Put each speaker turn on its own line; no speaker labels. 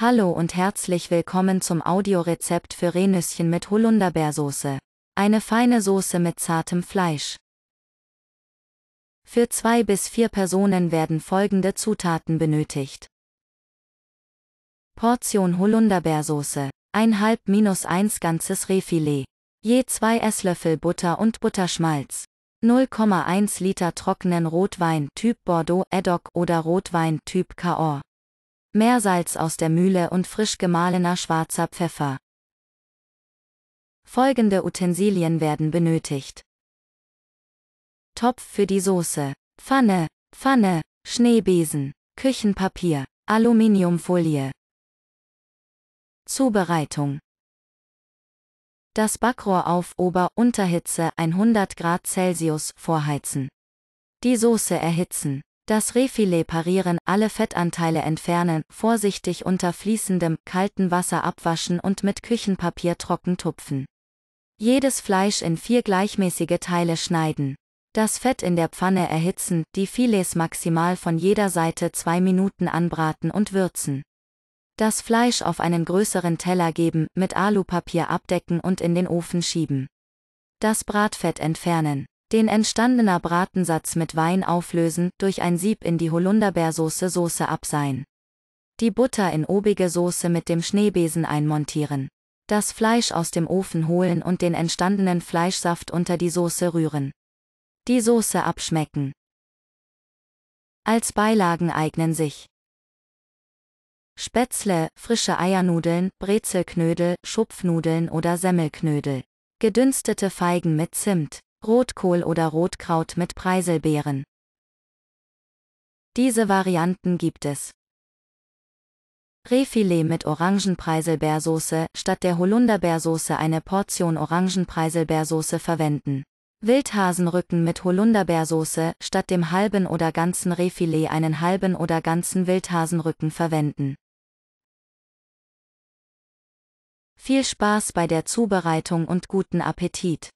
Hallo und herzlich willkommen zum Audiorezept für Rehnüsschen mit Holunderbeersoße. Eine feine Soße mit zartem Fleisch. Für zwei bis vier Personen werden folgende Zutaten benötigt. Portion Holunderbeersoße. 1,5-1 ganzes Rehfilet. Je zwei Esslöffel Butter und Butterschmalz. 0,1 Liter trockenen Rotwein Typ Bordeaux, Edoc oder Rotwein Typ Cahors. Meersalz aus der Mühle und frisch gemahlener schwarzer Pfeffer. Folgende Utensilien werden benötigt. Topf für die Soße, Pfanne, Pfanne, Schneebesen, Küchenpapier, Aluminiumfolie. Zubereitung. Das Backrohr auf Ober-Unterhitze 100 Grad Celsius vorheizen. Die Soße erhitzen. Das Rehfilet parieren, alle Fettanteile entfernen, vorsichtig unter fließendem, kalten Wasser abwaschen und mit Küchenpapier trocken tupfen. Jedes Fleisch in vier gleichmäßige Teile schneiden. Das Fett in der Pfanne erhitzen, die Filets maximal von jeder Seite zwei Minuten anbraten und würzen. Das Fleisch auf einen größeren Teller geben, mit Alupapier abdecken und in den Ofen schieben. Das Bratfett entfernen. Den entstandener Bratensatz mit Wein auflösen, durch ein Sieb in die Holunderbeersoße Soße abseihen. Die Butter in obige Soße mit dem Schneebesen einmontieren. Das Fleisch aus dem Ofen holen und den entstandenen Fleischsaft unter die Soße rühren. Die Soße abschmecken. Als Beilagen eignen sich Spätzle, frische Eiernudeln, Brezelknödel, Schupfnudeln oder Semmelknödel. Gedünstete Feigen mit Zimt. Rotkohl oder Rotkraut mit Preiselbeeren. Diese Varianten gibt es. Rehfilet mit Orangenpreiselbeersoße statt der Holunderbeersoße eine Portion Orangenpreiselbeersoße verwenden. Wildhasenrücken mit Holunderbeersoße statt dem halben oder ganzen Rehfilet einen halben oder ganzen Wildhasenrücken verwenden. Viel Spaß bei der Zubereitung und guten Appetit!